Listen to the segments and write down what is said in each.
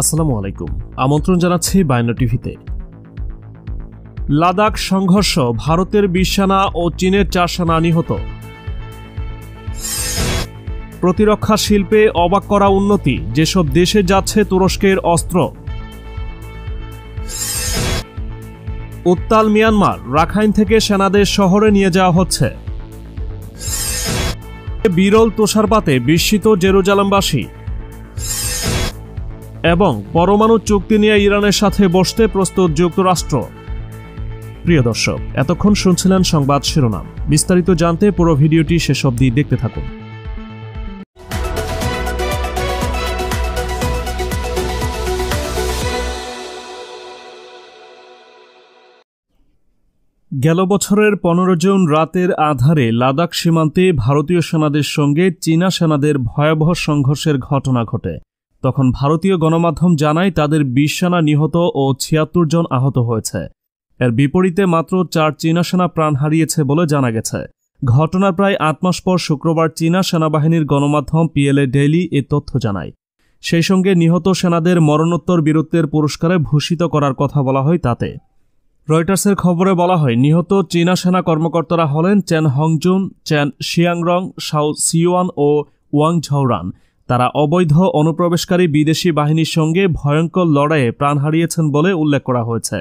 আসসালামু আলাইকুম আমন্ত্রণ জানাচ্ছি বায়ান্ন টিভিতে লাদাখ সংঘর্ষ ভারতের বিশানা ও চীনের চারশানা নিহত প্রতিরক্ষা শিল্পে অবাক করা উন্নতি যেসব দেশে যাচ্ছে তুরস্কের অস্ত্র উত্তাল মিয়ানমার রাখাইন থেকে সেনাদের শহরে নিয়ে যাওয়া হচ্ছে বিরল তুষারপাতে বিস্মিত জেরুজালামবাসী এবং পরমাণু চুক্তি নিয়ে ইরানের সাথে বসতে প্রস্তুত যুক্তরাষ্ট্র প্রিয় দর্শক এতক্ষণ শুনছিলেন সংবাদ শিরোনাম বিস্তারিত জানতে পুরো ভিডিওটি শেষ অবধি দেখতে থাকুন গেল বছরের পনেরো জুন রাতের আধারে লাদাখ সীমান্তে ভারতীয় সেনাদের সঙ্গে চীনা সেনাদের ভয়াবহ সংঘর্ষের ঘটনা ঘটে তখন ভারতীয় গণমাধ্যম জানায় তাদের বিশ সেনা নিহত ও ছিয়াত্তর জন আহত হয়েছে এর বিপরীতে মাত্র চার চীনা সেনা প্রাণ হারিয়েছে বলে জানা গেছে ঘটনার প্রায় আট মাস পর শুক্রবার চীনা সেনাবাহিনীর গণমাধ্যম পিএলএ ডেইলি এ তথ্য জানায় সেই সঙ্গে নিহত সেনাদের মরণোত্তর বীরত্বের পুরস্কারে ভূষিত করার কথা বলা হয় তাতে রয়টার্সের খবরে বলা হয় নিহত চীনা সেনা কর্মকর্তারা হলেন Chen Hongjun Chen Xiangrong Xiao Siyuan ও ওয়াং ঝৌরান তারা অবৈধ অনুপ্রবেশকারী বিদেশি বাহিনীর সঙ্গে ভয়ঙ্কর লড়াইয়ে প্রাণ হারিয়েছেন বলে উল্লেখ করা হয়েছে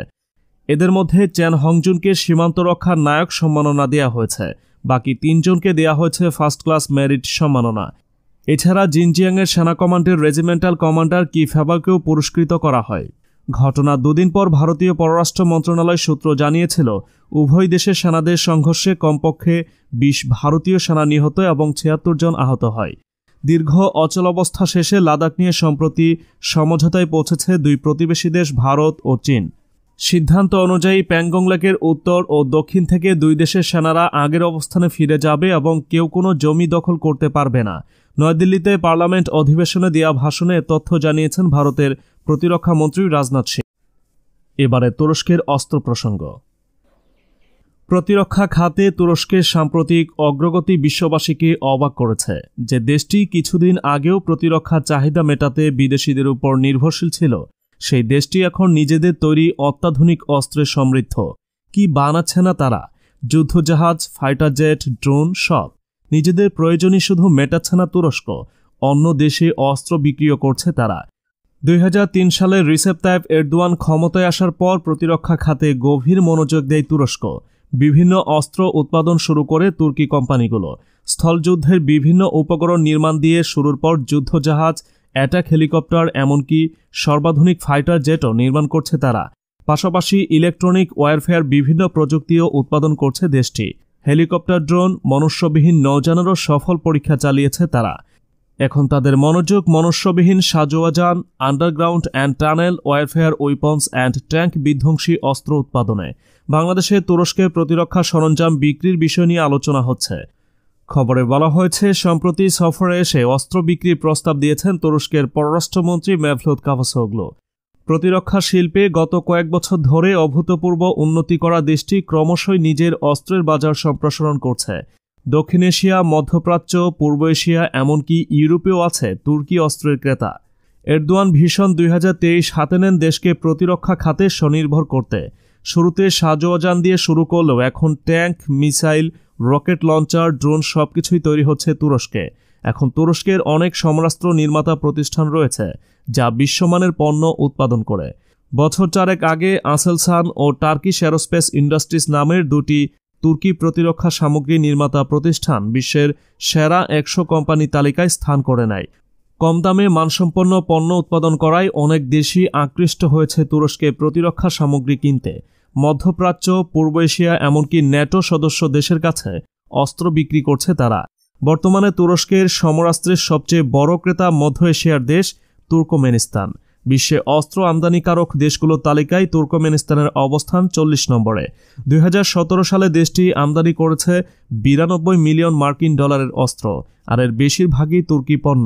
এদের মধ্যে চ্যান হংজুনকে সীমান্ত রক্ষার নায়ক সম্মাননা দেওয়া হয়েছে বাকি তিনজনকে দেওয়া হয়েছে ফার্স্ট ক্লাস মেরিট সম্মাননা এছাড়া জিনজিয়াংয়ের সেনা কমান্ডের রেজিমেন্টাল কমান্ডার কি ফেবাকেও পুরস্কৃত করা হয় ঘটনা দুদিন পর ভারতীয় পররাষ্ট্র মন্ত্রণালয় সূত্র জানিয়েছিল উভয় দেশের সেনাদের সংঘর্ষে কমপক্ষে বিশ ভারতীয় সেনা নিহত এবং ছিয়াত্তর জন আহত হয় দীর্ঘ অচলাবস্থা শেষে লাদাখ নিয়ে সম্প্রতি সমঝোতায় পৌঁছেছে দুই প্রতিবেশী দেশ ভারত ও চীন সিদ্ধান্ত অনুযায়ী প্যাংগং লেকের উত্তর ও দক্ষিণ থেকে দুই দেশের সেনারা আগের অবস্থানে ফিরে যাবে এবং কেউ কোনো জমি দখল করতে পারবে না নয়াদিল্লিতে পার্লামেন্ট অধিবেশনে দেওয়া ভাষণে তথ্য জানিয়েছেন ভারতের প্রতিরক্ষা মন্ত্রী রাজনাথ সিং এবারে তুরস্কের অস্ত্র প্রসঙ্গ প্রতিরক্ষা খাতে তুরস্কের সাম্প্রতিক অগ্রগতি বিশ্ববাসীকে অবাক করেছে যে দেশটি কিছুদিন আগেও প্রতিরক্ষা চাহিদা মেটাতে বিদেশিদের উপর নির্ভরশীল ছিল সেই দেশটি এখন নিজেদের তৈরি অত্যাধুনিক অস্ত্রে সমৃদ্ধ কি বানাচ্ছে না তারা যুদ্ধজাহাজ ফাইটার জেট ড্রোন সব নিজেদের প্রয়োজনই শুধু মেটাচ্ছে না তুরস্ক অন্য দেশে অস্ত্র বিক্রিয় করছে তারা দুই সালে রিসেপ তাইব এরদোয়ান ক্ষমতায় আসার পর প্রতিরক্ষা খাতে গভীর মনোযোগ দেয় তুরস্ক বিভিন্ন অস্ত্র উৎপাদন শুরু করে তুর্কি কোম্পানিগুলো স্থলযুদ্ধের বিভিন্ন উপকরণ নির্মাণ দিয়ে শুরুর পর যুদ্ধজাহাজ অ্যাটাক হেলিকপ্টার এমনকি সর্বাধুনিক ফাইটার জেটও নির্মাণ করছে তারা পাশাপাশি ইলেকট্রনিক ওয়ারফেয়ার বিভিন্ন প্রযুক্তিও উৎপাদন করছে দেশটি হেলিকপ্টার ড্রোন মনুষ্যবিহীন নৌযানেরও সফল পরীক্ষা চালিয়েছে তারা এখন তাদের মনোযোগ মনস্যবিহীন সাজোয়াজান underground and tunnel warfare weapons and tank বিধ্বংসী অস্ত্র উৎপাদনে বাংলাদেশে তুরস্কে প্রতিরক্ষা সরঞ্জাম বিক্রির বিষয় নিয়ে আলোচনা হচ্ছে খবরে বলা হয়েছে সম্প্রতি সফরে এসে অস্ত্র বিক্রির প্রস্তাব দিয়েছেন তুরস্কের পররাষ্ট্রমন্ত্রী মেভলুদ কাভাসোগলো প্রতিরক্ষা শিল্পে গত কয়েক বছর ধরে অভূতপূর্ব উন্নতি করা দেশটি ক্রমশই নিজের অস্ত্রের বাজার সম্প্রসারণ করছে দক্ষিণ এশিয়া মধ্যপ্রাচ্য পূর্ব এশিয়া এমনকি ইউরোপেও আছে তুর্কি অস্ত্রের ক্রেতা এরদোয়ান ভীষণ দুই হাজার হাতে নেন দেশকে প্রতিরক্ষা খাতে স্বনির্ভর করতে শুরুতে সাজোয়াজান দিয়ে শুরু করলেও এখন tank missile rocket launcher drone সব কিছুই তৈরি হচ্ছে তুরস্কে এখন তুরস্কের অনেক সমরাস্ত্র নির্মাতা প্রতিষ্ঠান রয়েছে যা বিশ্বমানের পণ্য উৎপাদন করে বছর চারেক আগে আসেলসান ও টার্কিশ অ্যারোস্পেস ইন্ডাস্ট্রিজ নামের দুটি তুর্কি প্রতিরক্ষা সামগ্রী নির্মাতা প্রতিষ্ঠান বিশ্বের সেরা একশো কোম্পানি তালিকায় স্থান করে নেয় কম দামে মানসম্পন্ন পণ্য উৎপাদন করায় অনেক দেশই আকৃষ্ট হয়েছে তুরস্কে প্রতিরক্ষা সামগ্রী কিনতে মধ্যপ্রাচ্য পূর্ব এশিয়া এমনকি ন্যাটো সদস্য দেশের কাছে অস্ত্র বিক্রি করছে তারা বর্তমানে তুরস্কের সমরাস্ত্রের সবচেয়ে বড় ক্রেতা মধ্য এশিয়ার দেশ তুর্কমেনিস্তান বিশ্বে অস্ত্র আমদানিকারক দেশগুলোর তালিকায় তুর্কমেনিস্তানের অবস্থান চল্লিশ নম্বরে দুই সালে দেশটি আমদানি করেছে বিরানব্বই মিলিয়ন মার্কিন ডলারের অস্ত্র আর এর বেশিরভাগই তুর্কি পণ্য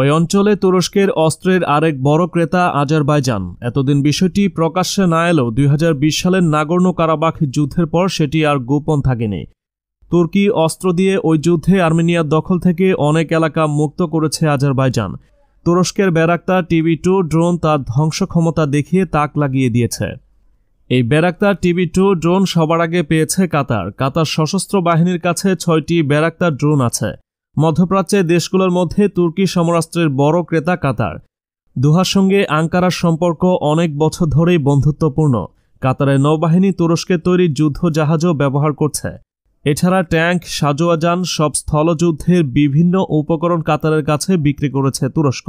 ওই অঞ্চলে তুরস্কের অস্ত্রের আরেক বড় ক্রেতা আজারবাইজান এতদিন বিষয়টি প্রকাশ্যে না এলেও দুই সালের নাগর্ণ কারাবাখ যুদ্ধের পর সেটি আর গোপন থাকেনি তুর্কি অস্ত্র দিয়ে ওই যুদ্ধে আর্মেনিয়ার দখল থেকে অনেক এলাকা মুক্ত করেছে আজারবাইজান তুরস্কের ব্যারাক্তার টিভি টু ড্রোন তার ধ্বংস ক্ষমতা দেখিয়ে তাক লাগিয়ে দিয়েছে এই ব্যারাক্তার টিভি টু ড্রোন সবার আগে পেয়েছে কাতার কাতার সশস্ত্র বাহিনীর কাছে ছয়টি ব্যারাক্তার ড্রোন আছে মধ্যপ্রাচ্যের দেশগুলোর মধ্যে তুর্কি সমরাষ্ট্রের বড় ক্রেতা কাতার দুহার সঙ্গে আঙ্কারার সম্পর্ক অনেক বছর ধরেই বন্ধুত্বপূর্ণ কাতারের নৌবাহিনী তুরস্কের তৈরি যুদ্ধ জাহাজও ব্যবহার করছে এছাড়া ট্যাঙ্ক সাজোয়াজান সব স্থলযুদ্ধের বিভিন্ন উপকরণ কাতারের কাছে বিক্রি করেছে তুরস্ক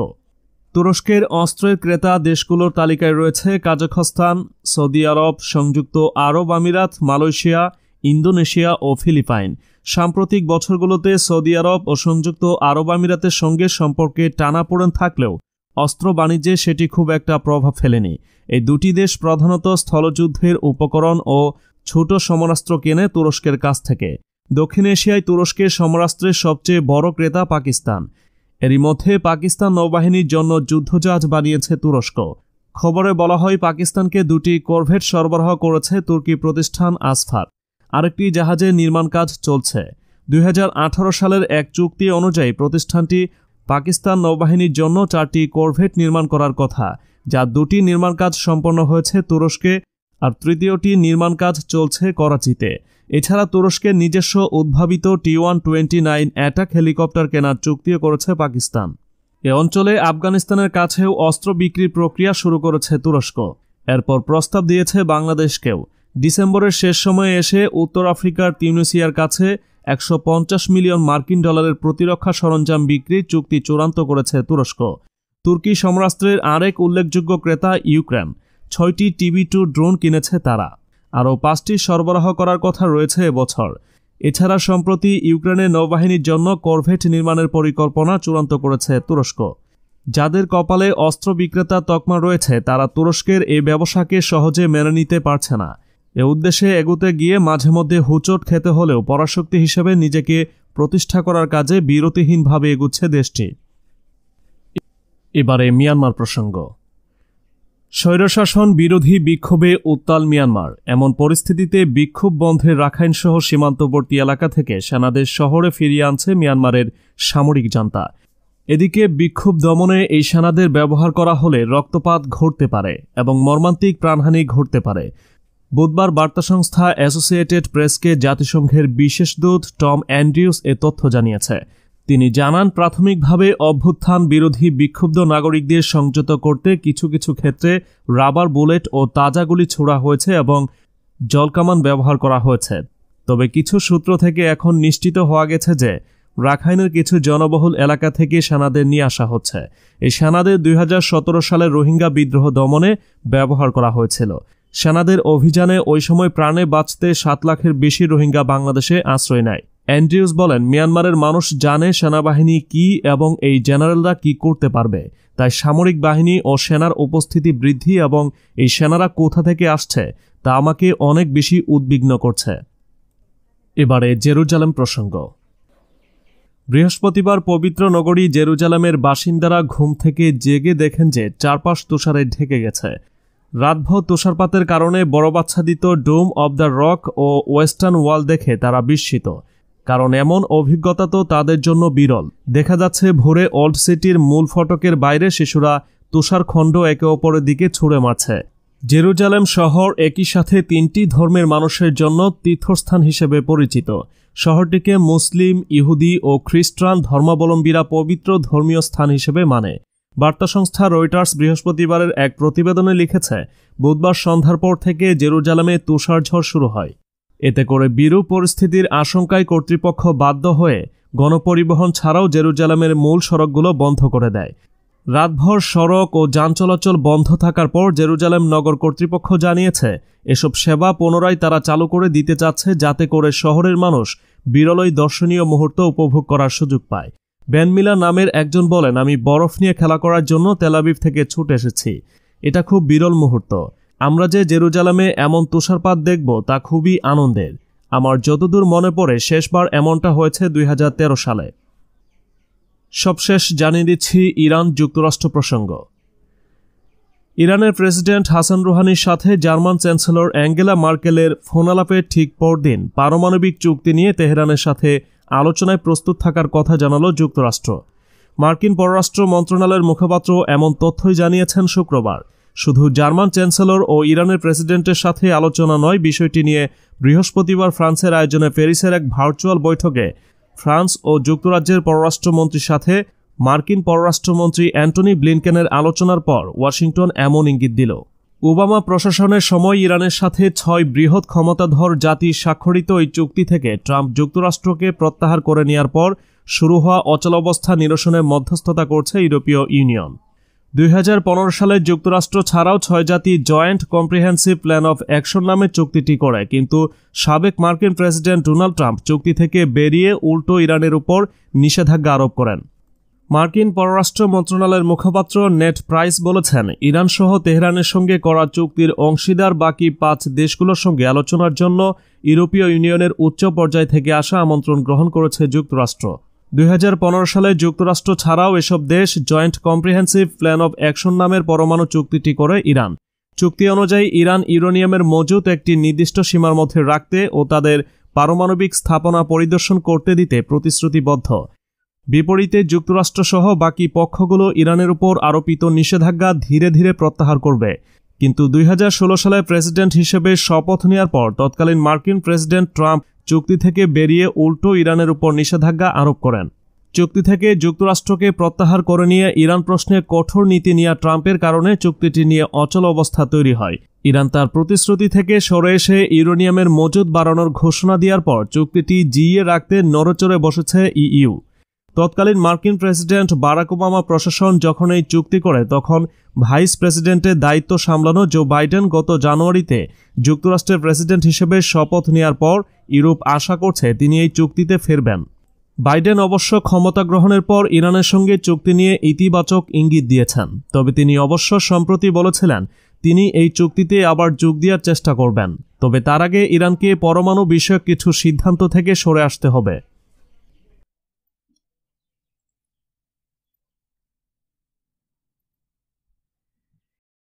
তুরস্কের অস্ত্রের ক্রেতা দেশগুলোর তালিকায় রয়েছে কাজাখস্তান সৌদি আরব সংযুক্ত আরব আমিরাত মালয়েশিয়া ইন্দোনেশিয়া ও ফিলিপাইন সাম্প্রতিক বছরগুলোতে সৌদি আরব ও সংযুক্ত আরব আমিরাতের সঙ্গে সম্পর্কে টানাপোড়েন থাকলেও অস্ত্র বাণিজ্যে সেটি খুব একটা প্রভাব ফেলেনি এই দুটি দেশ প্রধানত স্থলযুদ্ধের উপকরণ ও ছোট সমরাস্ত্র কেনে তুরস্কের কাছ থেকে দক্ষিণ এশিয়ায় তুরস্কের সমরাস্ত্রের সবচেয়ে বড় ক্রেতা পাকিস্তান এরই মধ্যে পাকিস্তান নৌবাহিনীর জন্য যুদ্ধজাহাজ বানিয়েছে তুরস্ক খবরে বলা হয় পাকিস্তানকে দুটি করভেট সরবরাহ করেছে তুর্কি প্রতিষ্ঠান আসফার আরেকটি জাহাজের নির্মাণ কাজ চলছে দুই সালের এক চুক্তি অনুযায়ী প্রতিষ্ঠানটি পাকিস্তান নৌবাহিনীর জন্য চারটি করভেট নির্মাণ করার কথা যা দুটি নির্মাণ কাজ সম্পন্ন হয়েছে তুরস্কে আর তৃতীয়টি নির্মাণ কাজ চলছে করাচিতে এছাড়া তুরস্কের নিজস্ব উদ্ভাবিত T one twenty nine attack helicopter কেনার চুক্তিও করেছে পাকিস্তান এ অঞ্চলে আফগানিস্তানের কাছেও অস্ত্র বিক্রির প্রক্রিয়া শুরু করেছে তুরস্ক এরপর প্রস্তাব দিয়েছে বাংলাদেশকেও ডিসেম্বরের শেষ সময়ে এসে উত্তর আফ্রিকার তিউনেসিয়ার কাছে একশো মিলিয়ন মার্কিন ডলারের প্রতিরক্ষা সরঞ্জাম বিক্রির চুক্তি চূড়ান্ত করেছে তুরস্ক তুর্কি সমরাস্ত্রের আরেক উল্লেখযোগ্য ক্রেতা ইউক্রেন ছয়টি টিভি টু ড্রোন কিনেছে তারা আরও পাঁচটি সরবরাহ করার কথা রয়েছে এবছর এছাড়া সম্প্রতি ইউক্রেনের নৌবাহিনীর জন্য করভেট নির্মাণের পরিকল্পনা চূড়ান্ত করেছে তুরস্ক যাদের কপালে অস্ত্র বিক্রেতা তকমা রয়েছে তারা তুরস্কের এই ব্যবসাকে সহজে মেনে নিতে পারছে না এ উদ্দেশ্যে এগুতে গিয়ে মাঝে মধ্যে হুচট খেতে হলেও পরাশক্তি হিসেবে নিজেকে প্রতিষ্ঠা করার কাজে বিরতিহীনভাবে এগুচ্ছে দেশটি এবারে মিয়ানমার প্রসঙ্গ স্বৈরশাসন বিরোধী বিক্ষোভে উত্তাল মিয়ানমার এমন পরিস্থিতিতে বিক্ষোভ বন্ধের রাখাইনসহ সীমান্তবর্তী এলাকা থেকে সেনাদের শহরে ফিরিয়ে আনছে মিয়ানমারের সামরিক জান্তা এদিকে বিক্ষোভ দমনে এই সেনাদের ব্যবহার করা হলে রক্তপাত ঘটতে পারে এবং মর্মান্তিক প্রাণহানি ঘটতে পারে বুধবার বার্তা সংস্থা অ্যাসোসিয়েটেড প্রেসকে জাতিসংঘের বিশেষ দূত টম অ্যান্ড্রিউস এ তথ্য জানিয়েছে তিনি জানান প্রাথমিকভাবে অভ্যুত্থান বিরোধী বিক্ষুব্ধ নাগরিকদের সংযত করতে কিছু কিছু ক্ষেত্রে রাবার বুলেট ও তাজা গুলি ছোড়া হয়েছে এবং জলকামান ব্যবহার করা হয়েছে তবে কিছু সূত্র থেকে এখন নিশ্চিত হওয়া গেছে যে রাখাইনের কিছু জনবহুল এলাকা থেকে সেনাদের নিয়ে আসা হচ্ছে এই সেনাদের দুই সালে রোহিঙ্গা বিদ্রোহ দমনে ব্যবহার করা হয়েছিল সেনাদের অভিযানে ওই সময় প্রাণে বাঁচতে সাত লাখের বেশি রোহিঙ্গা বাংলাদেশে আশ্রয় নেয় অ্যান্ড্রিউস বলেন মিয়ানমারের মানুষ জানে সেনাবাহিনী কি এবং এই জেনারেলরা কি করতে পারবে তাই সামরিক বাহিনী ও সেনার উপস্থিতি বৃদ্ধি এবং এই সেনারা কোথা থেকে আসছে তা আমাকে অনেক বেশি উদ্বিগ্ন করছে এবারে জেরুজালেম প্রসঙ্গ বৃহস্পতিবার পবিত্র নগরী জেরুজালামের বাসিন্দারা ঘুম থেকে জেগে দেখেন যে চারপাশ তুষারে ঢেকে গেছে রাতভর তুষারপাতের কারণে বড় বাচ্চাদিত ডোম অব দ্য রক ও ওয়েস্টার্ন ওয়াল দেখে তারা বিস্মিত কারণ এমন অভিজ্ঞতা তো তাদের জন্য বিরল দেখা যাচ্ছে ভোরে ওল্ড সিটির মূল ফটকের বাইরে শিশুরা তুষারখণ্ড একে অপরের দিকে ছুঁড়ে মারছে জেরুজালেম শহর একই সাথে তিনটি ধর্মের মানুষের জন্য তীর্থস্থান হিসেবে পরিচিত শহরটিকে মুসলিম ইহুদি ও খ্রিস্টান ধর্মাবলম্বীরা পবিত্র ধর্মীয় স্থান হিসেবে মানে বার্তা সংস্থা রয়টার্স বৃহস্পতিবারের এক প্রতিবেদনে লিখেছে বুধবার সন্ধ্যার পর থেকে জেরুজালেমে তুষারঝড় শুরু হয় এতে করে বিরু পরিস্থিতির আশঙ্কায় কর্তৃপক্ষ বাধ্য হয়ে গণপরিবহন ছাড়াও জেরুজালামের মূল সড়কগুলো বন্ধ করে দেয় রাতভর সড়ক ও যান চলাচল বন্ধ থাকার পর জেরুজালেম নগর কর্তৃপক্ষ জানিয়েছে এসব সেবা পুনরায় তারা চালু করে দিতে চাচ্ছে যাতে করে শহরের মানুষ বিরলই দর্শনীয় মুহূর্ত উপভোগ করার সুযোগ পায় ব্যানমিলা নামের একজন বলেন আমি বরফ নিয়ে খেলা করার জন্য তেলাবিব থেকে ছুটে এসেছি এটা খুব বিরল মুহূর্ত আমরা যে জেরুজালামে এমন তুষারপাত দেখব তা খুবই আনন্দের আমার যতদূর মনে পড়ে শেষবার এমনটা হয়েছে দুই সালে সবশেষ জানিয়ে দিচ্ছি ইরান যুক্তরাষ্ট্র প্রসঙ্গ ইরানের প্রেসিডেন্ট হাসান রুহানির সাথে জার্মান চ্যান্সেলর অ্যাঙ্গেলা মার্কেলের ফোনালাপের ঠিক পরদিন পারমাণবিক চুক্তি নিয়ে তেহরানের সাথে আলোচনায় প্রস্তুত থাকার কথা জানালো যুক্তরাষ্ট্র মার্কিন পররাষ্ট্র মন্ত্রণালয়ের মুখপাত্র এমন তথ্যই জানিয়েছেন শুক্রবার শুধু জার্মান চ্যান্সেলর ও ইরানের প্রেসিডেন্টের সাথে আলোচনা নয় বিষয়টি নিয়ে বৃহস্পতিবার ফ্রান্সের আয়োজনে প্যারিসের এক ভার্চুয়াল বৈঠকে ফ্রান্স ও যুক্তরাজ্যের পররাষ্ট্রমন্ত্রীর সাথে মার্কিন পররাষ্ট্রমন্ত্রী অ্যান্টনি ব্লিনকেনের আলোচনার পর ওয়াশিংটন এমন ইঙ্গিত দিল ওবামা প্রশাসনের সময় ইরানের সাথে ছয় বৃহৎ ক্ষমতাধর জাতি স্বাক্ষরিত এই চুক্তি থেকে ট্রাম্প যুক্তরাষ্ট্রকে প্রত্যাহার করে নেওয়ার পর শুরু হওয়া অচলাবস্থা নিরসনে মধ্যস্থতা করছে ইউরোপীয় ইউনিয়ন দুই সালে যুক্তরাষ্ট্র ছাড়াও ছয় জাতি joint comprehensive plan of action নামে চুক্তিটি করে কিন্তু সাবেক মার্কিন প্রেসিডেন্ট ডোনাল্ড ট্রাম্প চুক্তি থেকে বেরিয়ে উল্টো ইরানের উপর নিষেধাজ্ঞা আরোপ করেন মার্কিন পররাষ্ট্র মন্ত্রণালয়ের মুখপাত্র নেট প্রাইস বলেছেন ইরান সহ তেহরানের সঙ্গে করা চুক্তির অংশীদার বাকি পাঁচ দেশগুলোর সঙ্গে আলোচনার জন্য ইউরোপীয় ইউনিয়নের উচ্চ পর্যায় থেকে আসা আমন্ত্রণ গ্রহণ করেছে যুক্তরাষ্ট্র দুই সালে যুক্তরাষ্ট্র ছাড়াও এসব দেশ joint comprehensive plan of action নামের পরমাণু চুক্তিটি করে ইরান চুক্তি অনুযায়ী ইরান ইউরেনিয়ামের মজুত একটি নির্দিষ্ট সীমার মধ্যে রাখতে ও তাদের পারমাণবিক স্থাপনা পরিদর্শন করতে দিতে প্রতিশ্রুতিবদ্ধ বিপরীতে যুক্তরাষ্ট্রসহ বাকি পক্ষগুলো ইরানের উপর আরোপিত নিষেধাজ্ঞা ধীরে ধীরে প্রত্যাহার করবে কিন্তু দুই সালে প্রেসিডেন্ট হিসেবে শপথ নেওয়ার পর তৎকালীন মার্কিন প্রেসিডেন্ট ট্রাম্প চুক্তি থেকে বেরিয়ে উল্টো ইরানের উপর নিষেধাজ্ঞা আরোপ করেন চুক্তি থেকে যুক্তরাষ্ট্রকে প্রত্যাহার করে নিয়ে ইরান প্রশ্নে কঠোর নীতি নেওয়া ট্রাম্পের কারণে চুক্তিটি নিয়ে অচল অবস্থা তৈরি হয় ইরান তার প্রতিশ্রুতি থেকে সরে এসে ইউরোনিয়ামের মজুদ বাড়ানোর ঘোষণা দেওয়ার পর চুক্তিটি জিইয়ে রাখতে নড়চড়ে বসেছে ইইউ তৎকালীন মার্কিন প্রেসিডেন্ট বারাক ওবামা প্রশাসন যখন এই চুক্তি করে তখন ভাইস প্রেসিডেন্টের দায়িত্ব সামলানো জো বাইডেন গত জানুয়ারিতে যুক্তরাষ্ট্রের প্রেসিডেন্ট হিসেবে শপথ নেওয়ার পর ইউরোপ আশা করছে তিনি এই চুক্তিতে ফিরবেন বাইডেন অবশ্য ক্ষমতা গ্রহণের পর ইরানের সঙ্গে চুক্তি নিয়ে ইতিবাচক ইঙ্গিত দিয়েছেন তবে তিনি অবশ্য সম্প্রতি বলেছিলেন তিনি এই চুক্তিতে আবার যোগ দেওয়ার চেষ্টা করবেন তবে তার আগে ইরানকে পরমাণু বিষয়ক কিছু সিদ্ধান্ত থেকে সরে আসতে হবে